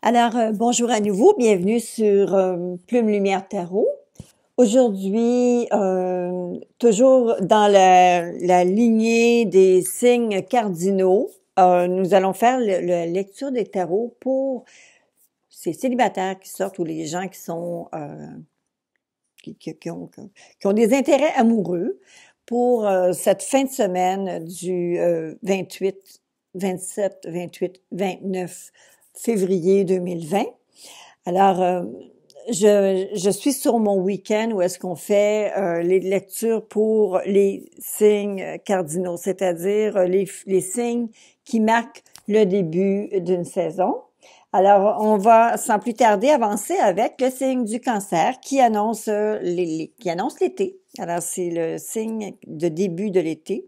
Alors, euh, bonjour à nouveau, bienvenue sur euh, Plume Lumière Tarot. Aujourd'hui, euh, toujours dans la, lignée des signes cardinaux, nous allons faire la lecture des tarots pour ces célibataires qui sortent ou les gens qui sont ont, qui, ont, des intérêts amoureux pour cette fin de semaine du 28, 27, 28, 29 février 2020. Alors, euh, je, suis sur mon week-end où est-ce qu'on fait euh, les lectures pour les signes cardinaux, c'est-à-dire euh, les, signes qui marquent le début d'une saison. Alors, on va sans plus tarder avancer avec le signe du cancer qui annonce qui annonce l'été. Alors, c'est le signe de début de l'été.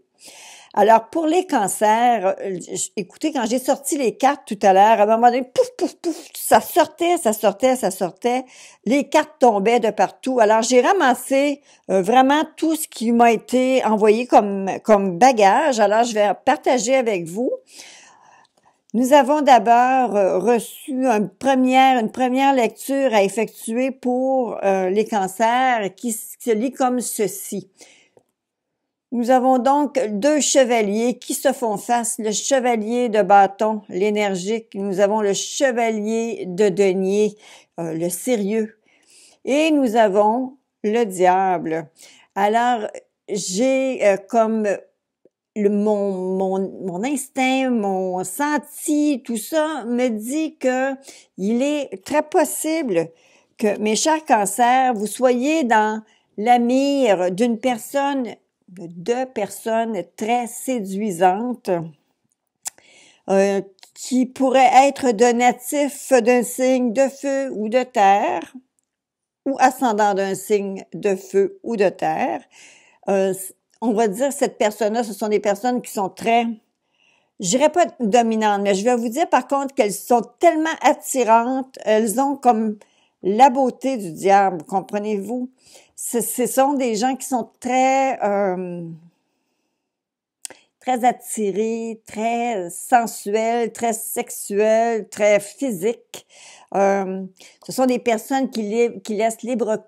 Alors, pour les cancers, euh, écoutez, quand j'ai sorti les cartes tout à l'heure, à un moment donné, pouf, pouf, pouf, ça sortait, ça sortait, ça sortait. Les cartes tombaient de partout. Alors, j'ai ramassé euh, vraiment tout ce qui m'a été envoyé comme, comme bagage. Alors, je vais partager avec vous. Nous avons d'abord euh, reçu une première, une première lecture à effectuer pour les cancers qui se lit comme ceci. Nous avons donc deux chevaliers qui se font face, le chevalier de bâton, l'énergique, nous avons le chevalier de denier, euh, le sérieux, et nous avons le diable. Alors, j'ai euh, comme le, mon, mon, mon, instinct, mon senti, tout ça me dit que il est très possible que mes chers cancers, vous soyez dans la d'une personne deux personnes très séduisantes euh, qui pourraient être de natifs d'un signe de feu ou de terre ou ascendant d'un signe de feu ou de terre. Euh, on va dire cette personne-là, ce sont des personnes qui sont très, je dirais pas dominantes, mais je vais vous dire par contre qu'elles sont tellement attirantes, elles ont comme la beauté du diable, comprenez-vous? ce sont des gens qui sont très euh, très attirés, très sensuels, très sexuels, très physiques. Euh, ce sont des personnes qui, qui laissent libre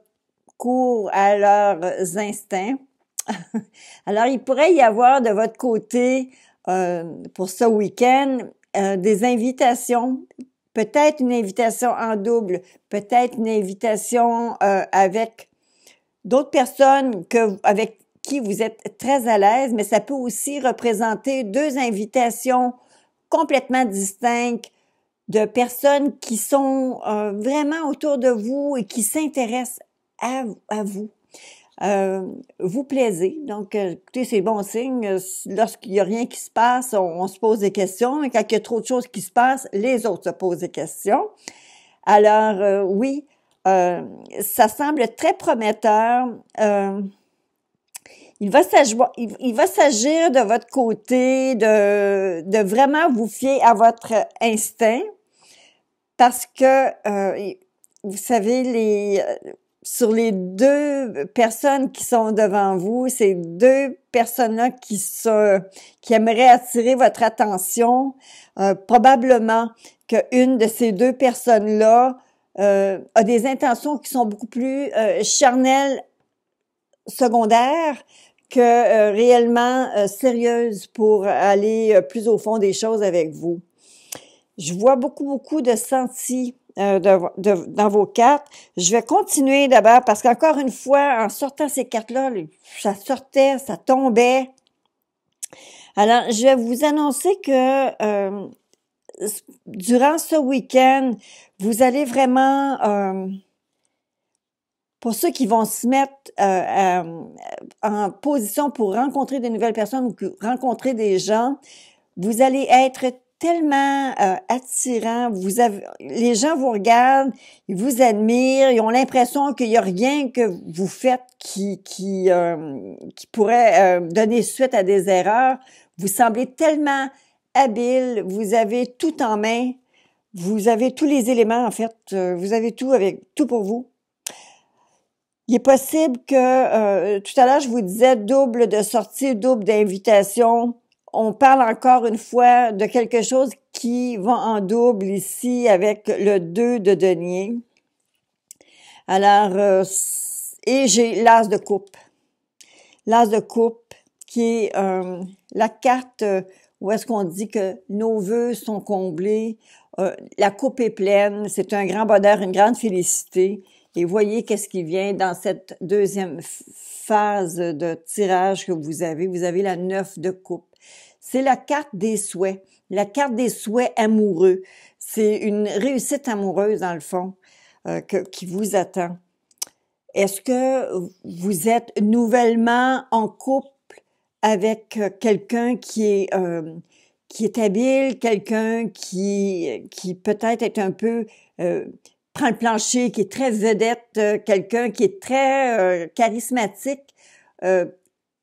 cours à leurs instincts. Alors, il pourrait y avoir de votre côté, euh, pour ce week-end, des invitations peut-être une invitation en double, peut-être une invitation euh, avec d'autres personnes que, avec qui vous êtes très à l'aise, mais ça peut aussi représenter deux invitations complètement distinctes de personnes qui sont euh, vraiment autour de vous et qui s'intéressent à, vous. Euh, vous plaisez. Donc, euh, écoutez, c'est bon signe. Lorsqu'il n'y a rien qui se passe, on, se pose des questions. Et quand il y a trop de choses qui se passent, les autres se posent des questions. Alors, oui, euh, ça semble très prometteur. Euh, il va s'agir de votre côté de, de, vraiment vous fier à votre instinct parce que, euh, vous savez, les, sur les deux personnes qui sont devant vous, ces deux personnes-là qui, se, qui aimeraient attirer votre attention, euh, probablement qu'une de ces deux personnes-là euh, a des intentions qui sont beaucoup plus euh, charnelles, secondaires, que euh, réellement sérieuses pour aller plus au fond des choses avec vous. Je vois beaucoup, beaucoup de sentis dans vos cartes. Je vais continuer d'abord parce qu'encore une fois, en sortant ces cartes-là, ça sortait, ça tombait. Alors, je vais vous annoncer que durant ce week-end, vous allez vraiment, euh, pour ceux qui vont se mettre euh, euh, en position pour rencontrer des nouvelles personnes ou rencontrer des gens, vous allez être tellement attirant. Vous avez, les gens vous regardent, ils vous admirent, ils ont l'impression qu'il n'y a rien que vous faites qui, qui, qui pourrait donner suite à des erreurs. Vous semblez tellement habile, vous avez tout en main, vous avez tous les éléments en fait, euh, vous avez tout avec tout pour vous. Il est possible que euh, tout à l'heure je vous disais double de sortie, double d'invitation. On parle encore une fois de quelque chose qui va en double ici avec le 2 de denier. Alors euh, et j'ai l'as de coupe. L'as de coupe qui est la carte où est-ce qu'on dit que nos voeux sont comblés, euh, la coupe est pleine, c'est un grand bonheur, une grande félicité. Et voyez qu'est-ce qui vient dans cette deuxième phase de tirage que vous avez. Vous avez la neuf de coupe. C'est la carte des souhaits, la carte des souhaits amoureux. C'est une réussite amoureuse, dans le fond, euh, qui vous attend. Est-ce que vous êtes nouvellement en couple avec quelqu'un qui est qui est habile, quelqu'un qui qui peut-être est un peu prend le plancher, qui est très vedette, quelqu'un qui est très euh, charismatique.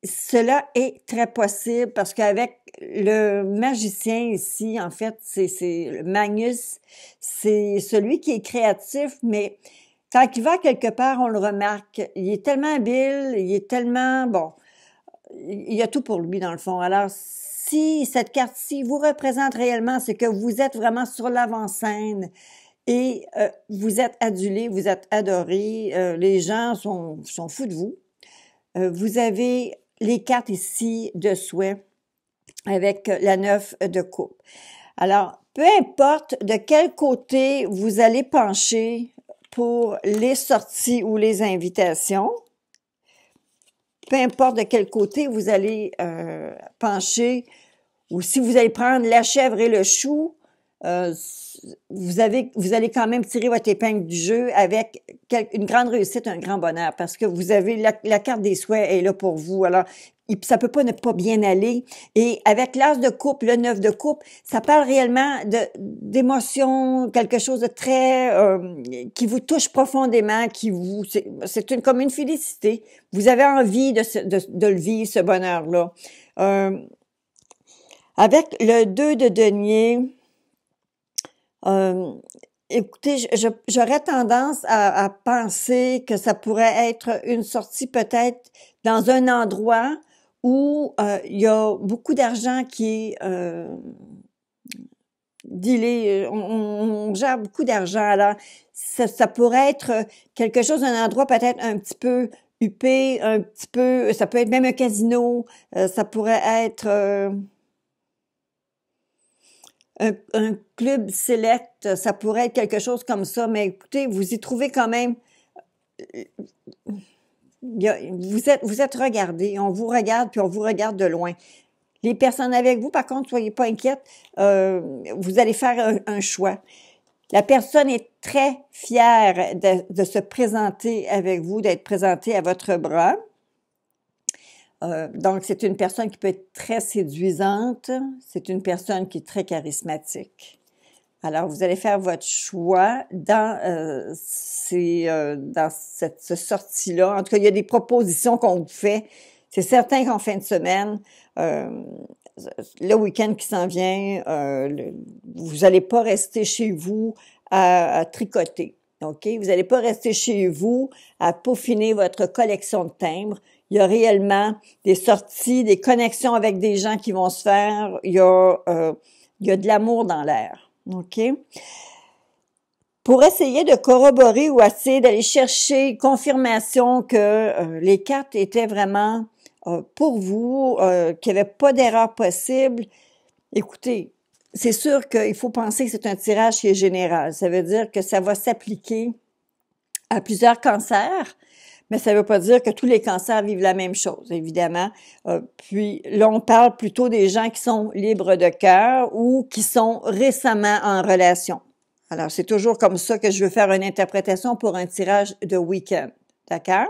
cela est très possible parce qu'avec le magicien ici, en fait, c'est Magnus, c'est celui qui est créatif, mais quand il va quelque part, on le remarque. Il est tellement habile, il est tellement bon il y a tout pour lui dans le fond. Alors, si cette carte-ci vous représente réellement, c'est que vous êtes vraiment sur l'avant-scène et euh, vous êtes adulé, vous êtes adoré, euh, les gens sont, fous de vous. Euh, vous avez les cartes ici de souhait avec la neuf de coupe. Alors, peu importe de quel côté vous allez pencher pour les sorties ou les invitations, peu importe de quel côté vous allez euh, pencher, ou si vous allez prendre la chèvre et le chou, euh, vous, avez, vous allez quand même tirer votre épingle du jeu avec une grande réussite, un grand bonheur, parce que vous avez la, carte des souhaits est là pour vous. Alors, ça peut pas ne pas bien aller. Et avec l'as de coupe, le neuf de coupe, ça parle réellement d'émotions, quelque chose de très euh, qui vous touche profondément, qui vous c'est une comme une félicité. Vous avez envie de, le vivre ce bonheur là. Euh, avec le 2 de denier, euh, écoutez, j'aurais tendance à, penser que ça pourrait être une sortie peut-être dans un endroit où euh, il y a beaucoup d'argent qui est euh, dealé, euh, on, gère beaucoup d'argent. Alors, ça, pourrait être quelque chose, un endroit peut-être un petit peu huppé, un petit peu, ça peut être même un casino, ça pourrait être un, un, club select, ça pourrait être quelque chose comme ça. Mais écoutez, vous y trouvez quand même vous êtes, vous êtes regardé, on vous regarde, puis on vous regarde de loin. Les personnes avec vous, par contre, soyez pas inquiètes, euh, vous allez faire un, un, choix. La personne est très fière de, de se présenter avec vous, d'être présentée à votre bras. Euh, donc, c'est une personne qui peut être très séduisante, c'est une personne qui est très charismatique. Alors, vous allez faire votre choix dans euh, euh dans cette, ce sortie-là. En tout cas, il y a des propositions qu'on vous fait. C'est certain qu'en fin de semaine, euh, le week-end qui s'en vient, euh, vous n'allez pas rester chez vous à, tricoter. Vous n'allez pas rester chez vous à peaufiner votre collection de timbres. Il y a réellement des sorties, des connexions avec des gens qui vont se faire. Il y a, euh, il y a de l'amour dans l'air. OK? Pour essayer de corroborer ou essayer d'aller chercher confirmation que euh, les cartes étaient vraiment euh, pour vous, euh, qu'il n'y avait pas d'erreur possible, écoutez, c'est sûr qu'il faut penser que c'est un tirage qui est général. Ça veut dire que ça va s'appliquer à plusieurs cancers, mais ça ne veut pas dire que tous les cancers vivent la même chose, évidemment. Euh, puis là, on parle plutôt des gens qui sont libres de cœur ou qui sont récemment en relation. Alors, c'est toujours comme ça que je veux faire une interprétation pour un tirage de week-end. D'accord?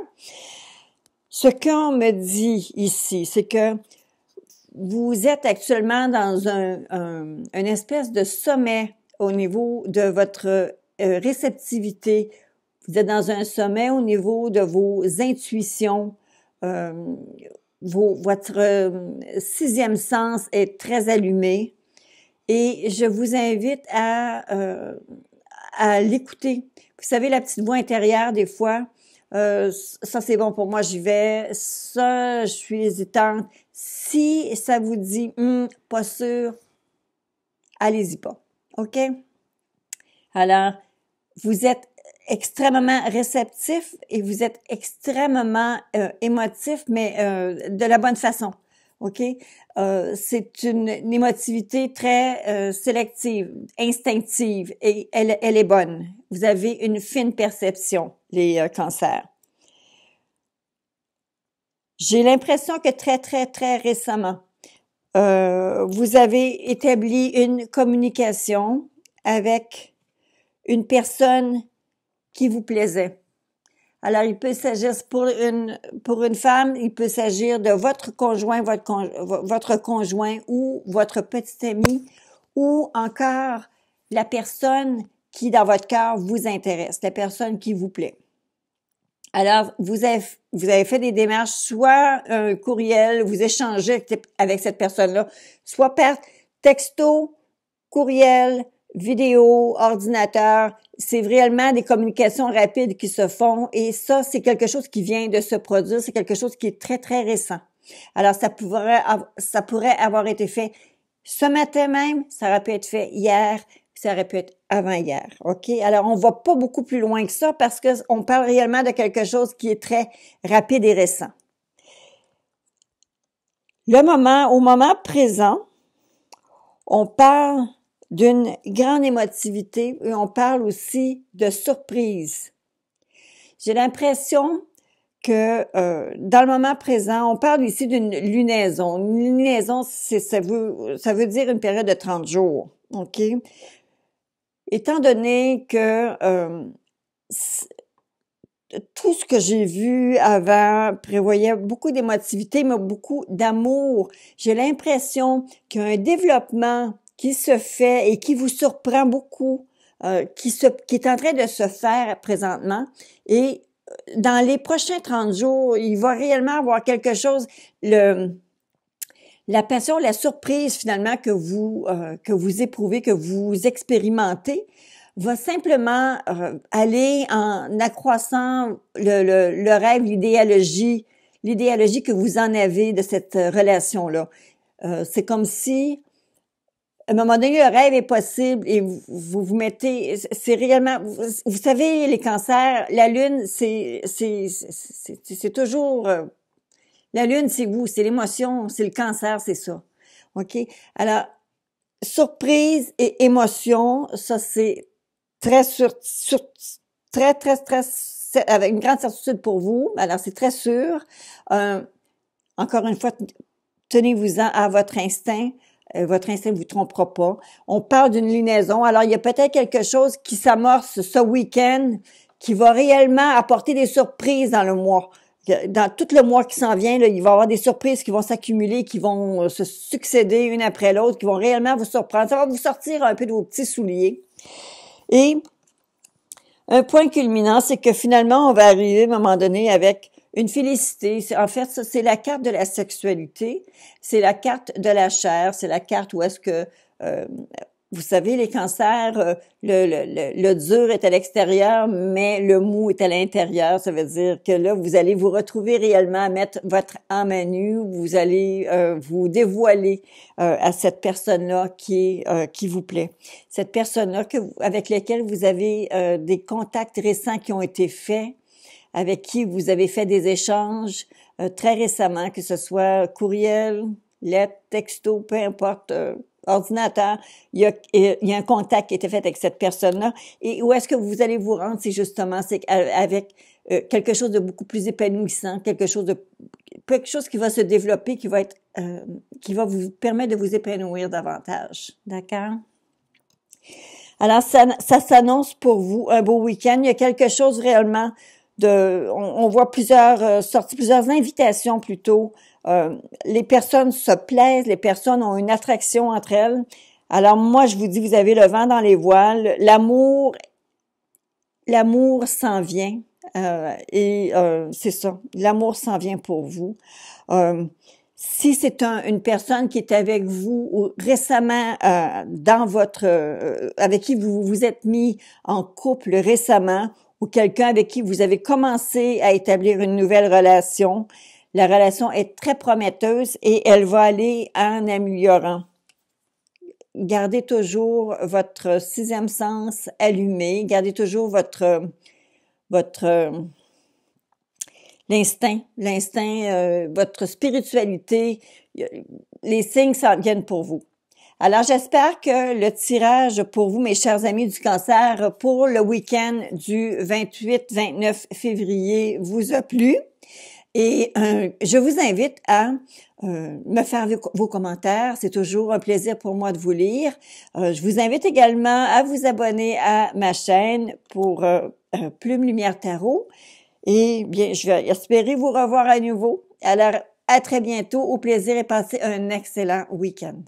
Ce qu'on me dit ici, c'est que vous êtes actuellement dans un, un, une espèce de sommet au niveau de votre euh, réceptivité vous êtes dans un sommet au niveau de vos intuitions. Euh, vos, votre euh, sixième sens est très allumé. Et je vous invite à, euh, à l'écouter. Vous savez, la petite voix intérieure, des fois, ça c'est bon pour moi, j'y vais. Ça, je suis hésitante. Si ça vous dit, hum, pas sûr, allez-y pas. OK? Alors, vous êtes extrêmement réceptif et vous êtes extrêmement euh, émotif, mais euh, de la bonne façon. OK? Euh, c'est une, une, émotivité très euh, sélective, instinctive, et elle, elle, est bonne. Vous avez une fine perception, les cancers. J'ai l'impression que très, très, très récemment, vous avez établi une communication avec une personne qui vous plaisait. Alors, il peut s'agir pour une pour une femme, il peut s'agir de votre conjoint, votre conjoint, votre conjoint ou votre petite amie ou encore la personne qui dans votre cœur vous intéresse, la personne qui vous plaît. Alors, vous avez, vous avez fait des démarches, soit un courriel, vous échangez avec cette personne-là, soit par texto, courriel, vidéo, ordinateur, c'est réellement des communications rapides qui se font et ça, c'est quelque chose qui vient de se produire, c'est quelque chose qui est très, très récent. Alors, ça pourrait, ça pourrait avoir été fait ce matin même, ça aurait pu être fait hier, ça aurait pu être avant-hier. OK? Alors, on va pas beaucoup plus loin que ça parce qu'on parle réellement de quelque chose qui est très rapide et récent. Le moment, au moment présent, on parle d'une grande émotivité et on parle aussi de surprise. J'ai l'impression que euh, dans le moment présent, on parle ici d'une lunaison. Une lunaison, ça veut, ça veut dire une période de 30 jours. OK? Étant donné que euh, tout ce que j'ai vu avant prévoyait beaucoup d'émotivité, mais beaucoup d'amour. J'ai l'impression qu'il y a un développement qui se fait et qui vous surprend beaucoup, euh, qui, se, qui est en train de se faire présentement. Et euh, dans les prochains 30 jours, il va réellement avoir quelque chose. Le, la passion, la surprise finalement que vous euh, que vous éprouvez, que vous expérimentez, va simplement euh, aller en accroissant le, le, le rêve, l'idéologie, l'idéologie que vous en avez de cette relation là. Euh, c'est comme si à un moment donné, le rêve est possible et vous vous, mettez, c'est réellement, vous, savez, les cancers, la lune, c'est, c'est, c'est toujours, euh, la lune, c'est vous, c'est l'émotion, c'est le cancer, c'est ça. OK? Alors, surprise et émotion, ça, c'est très sur, très, très, très, avec une grande certitude pour vous. Alors, c'est très sûr. Euh, encore une fois, tenez vous à votre instinct. Euh, votre instinct vous trompera pas. On parle d'une linaison. Alors, il y a peut-être quelque chose qui s'amorce ce week-end qui va réellement apporter des surprises dans le mois. Dans tout le mois qui s'en vient, là, il va y avoir des surprises qui vont s'accumuler, qui vont euh, se succéder une après l'autre, qui vont réellement vous surprendre. Ça va vous sortir un peu de vos petits souliers. Et un point culminant, c'est que finalement, on va arriver à un moment donné avec une félicité. En fait, c'est la carte de la sexualité, c'est la carte de la chair, c'est la carte où est-ce que euh, vous savez, les cancers, euh, le, le, le, dur est à l'extérieur, mais le mou est à l'intérieur. Ça veut dire que là, vous allez vous retrouver réellement à mettre votre âme nue, vous allez euh, vous dévoiler à cette personne-là qui, qui vous plaît. Cette personne-là avec laquelle vous avez des contacts récents qui ont été faits, avec qui vous avez fait des échanges euh, très récemment, que ce soit courriel, lettre, texto, peu importe, euh, ordinateur, il y, a, euh, il y, a, un contact qui a été fait avec cette personne-là. Et où est-ce que vous allez vous rendre, c'est justement c'est avec quelque chose de beaucoup plus épanouissant, quelque chose de quelque chose qui va se développer, qui va être, qui va vous permettre de vous épanouir davantage. D'accord? Alors, ça, ça s'annonce pour vous un beau week-end. Il y a quelque chose réellement on, voit plusieurs euh, sorties, plusieurs invitations plutôt. Euh, les personnes se plaisent, les personnes ont une attraction entre elles. Alors moi, je vous dis, vous avez le vent dans les voiles. L'amour, l'amour s'en vient. Euh, et c'est ça, l'amour s'en vient pour vous. si c'est une personne qui est avec vous récemment dans votre, avec qui vous vous êtes mis en couple récemment ou quelqu'un avec qui vous avez commencé à établir une nouvelle relation, la relation est très prometteuse et elle va aller en améliorant. Gardez toujours votre sixième sens allumé, gardez toujours votre votre l'instinct, l'instinct, euh, votre spiritualité, les signes s'en viennent pour vous. Alors, j'espère que le tirage pour vous, mes chers amis du cancer, pour le week-end du 28-29 février vous a plu. Et euh, je vous invite à euh, me faire vos commentaires. C'est toujours un plaisir pour moi de vous lire. Euh, je vous invite également à vous abonner à ma chaîne pour Plume Lumière Tarot. Et bien, je vais espérer vous revoir à nouveau. Alors, à très bientôt. Au plaisir et passez un excellent week-end.